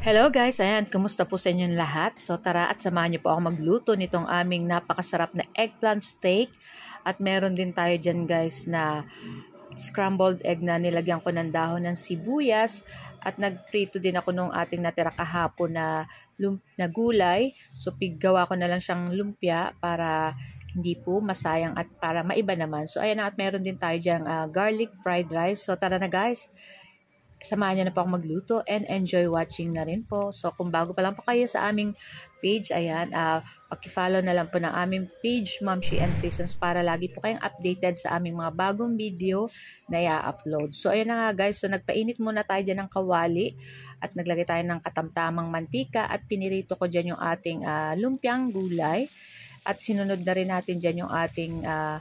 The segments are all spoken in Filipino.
Hello guys, ayan, kumusta po sa inyong lahat? So tara at samahan niyo po ako magluto nitong aming napakasarap na eggplant steak. At meron din tayo dyan guys na scrambled egg na nilagyan ko ng dahon ng sibuyas. At nagprito din ako nung ating natira kahapon na, na gulay. So piggawa ko na lang siyang lumpia para hindi po masayang at para maiba naman. So ayan at meron din tayo dyan uh, ah, garlic fried rice. So tara na guys, samahan niyo na po akong magluto and enjoy watching na rin po. So, kung bago pa lang po kayo sa aming page, ayan, uh, pakifollow na lang po ng aming page, Ma'am She and Trisons, para lagi po kayong updated sa aming mga bagong video na i-upload. So, ayan na nga guys. So, nagpainit muna tayo dyan ng kawali at naglagay tayo ng katamtamang mantika at pinirito ko dyan yung ating uh, lumpiang gulay at sinunod na rin natin dyan yung ating uh,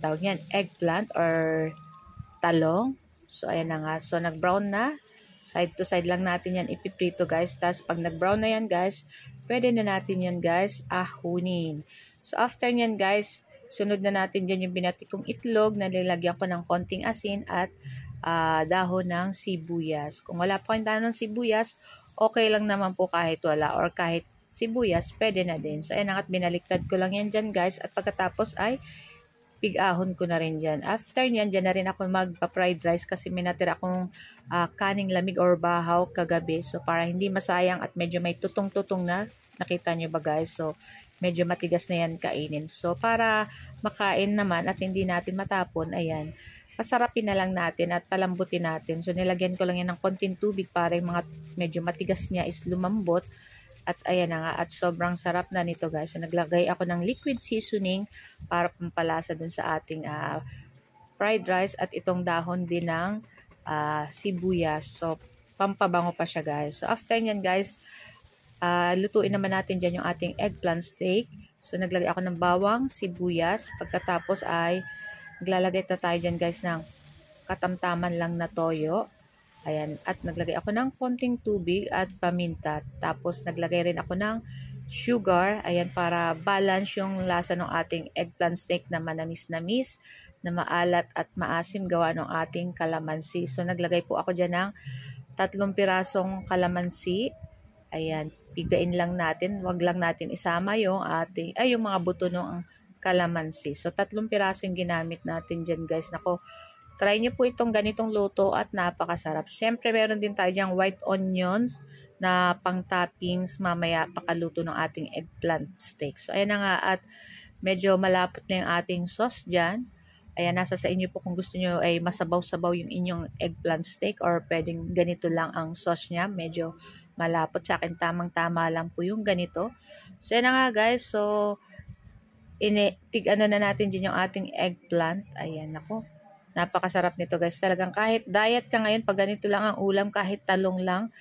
tawag yan, eggplant or talong So, ayan na nga. So, nag-brown na. Side to side lang natin yan ipiprito guys. Tapos, pag nag-brown na yan guys, pwede na natin yan guys ahunin. So, after nyan guys, sunod na natin dyan yung binati kong itlog na nilagyan ko ng konting asin at uh, dahon ng sibuyas. Kung wala pa kayong dahon ng sibuyas, okay lang naman po kahit wala or kahit sibuyas, pwede na din. So, ayan, nga. at binaliktad ko lang yan dyan guys. At pagkatapos ay pigahon ko na rin dyan. After niyan, dyan na rin ako magpa-fried rice kasi minatira akong uh, kaning lamig or bahaw kagabi. So, para hindi masayang at medyo may tutong-tutong na. Nakita nyo ba guys? So, medyo matigas na yan kainin. So, para makain naman at hindi natin matapon, ayan, pasarapin na lang natin at palambutin natin. So, nilagyan ko lang yan ng konting tubig para yung mga medyo matigas niya is lumambot at ayan na nga, at sobrang sarap na nito guys. So, naglagay ako ng liquid seasoning para pampalasa dun sa ating uh, fried rice at itong dahon din ng uh, sibuyas. So, pampabango pa siya guys. So, after nyan guys, uh, lutuin naman natin dyan yung ating eggplant steak. So, naglagay ako ng bawang, sibuyas. Pagkatapos ay, naglalagay na tayo dyan guys ng katamtaman lang na toyo Ayan, at naglagay ako ng konting tubig at paminta. Tapos naglagay rin ako ng sugar, ayan, para balance yung lasa ng ating eggplant steak na manamis-namis, na maalat at maasim gawa ng ating kalamansi. So, naglagay po ako dyan ng tatlong pirasong kalamansi. Ayan, pigain lang natin. Huwag lang natin isama yung ating, ay, yung mga buto ng kalamansi. So, tatlong piraso yung ginamit natin dyan, guys. Nako, Try nyo po itong ganitong luto at napakasarap. Siyempre, meron din tayo dyang white onions na pang toppings mamaya pakaluto ng ating eggplant steak. So, ayan na nga at medyo malapot na yung ating sauce dyan. Ayan, nasa sa inyo po kung gusto nyo ay masabaw-sabaw yung inyong eggplant steak or pwedeng ganito lang ang sauce niya. Medyo malapot sa akin. Tamang-tama lang po yung ganito. So, ayan na nga guys. So, ini, tig ano na natin din yung ating eggplant. Ayan, ako. Napakasarap nito guys. Talagang kahit diet ka ngayon, pag ganito lang ang ulam, kahit talong lang,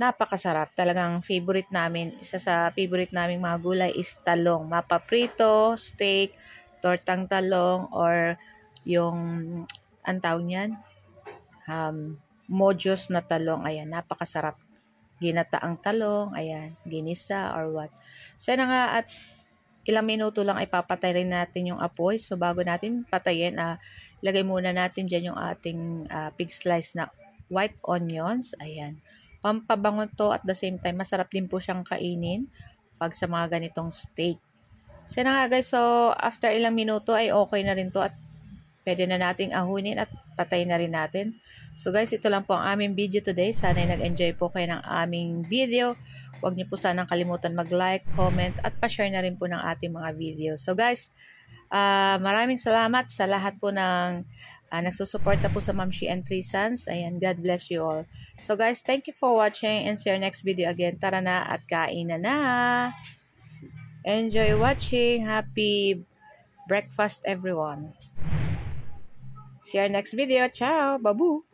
napakasarap. Talagang favorite namin, isa sa favorite naming mga gulay is talong. Mapaprito, steak, tortang talong, or yung, ang tawag niyan, um, mojos na talong. Ayan, napakasarap ginataang talong, ayan, ginisa or what. So, na nga at ilang minuto lang ay papatay rin natin yung apoy. So, bago natin patayin, uh, lagay muna natin dyan yung ating uh, pig slice na white onions. Ayan. Pampabango to at the same time, masarap din po siyang kainin pag sa mga ganitong steak. So, na nga guys, so after ilang minuto ay okay na rin to at pwede na nating ahunin at patayin na rin natin. So guys, ito lang po ang aming video today. Sana nag-enjoy po kayo ng aming video. Huwag niyo po sanang kalimutan mag-like, comment, at pa-share na rin po ng ating mga video. So guys, uh, maraming salamat sa lahat po ng uh, nagsusuporta po sa Ma'am She and Three Sons. Ayan, God bless you all. So guys, thank you for watching and see our next video again. Tara na at kain na na! Enjoy watching! Happy breakfast everyone! See you next video. Ciao! Babu!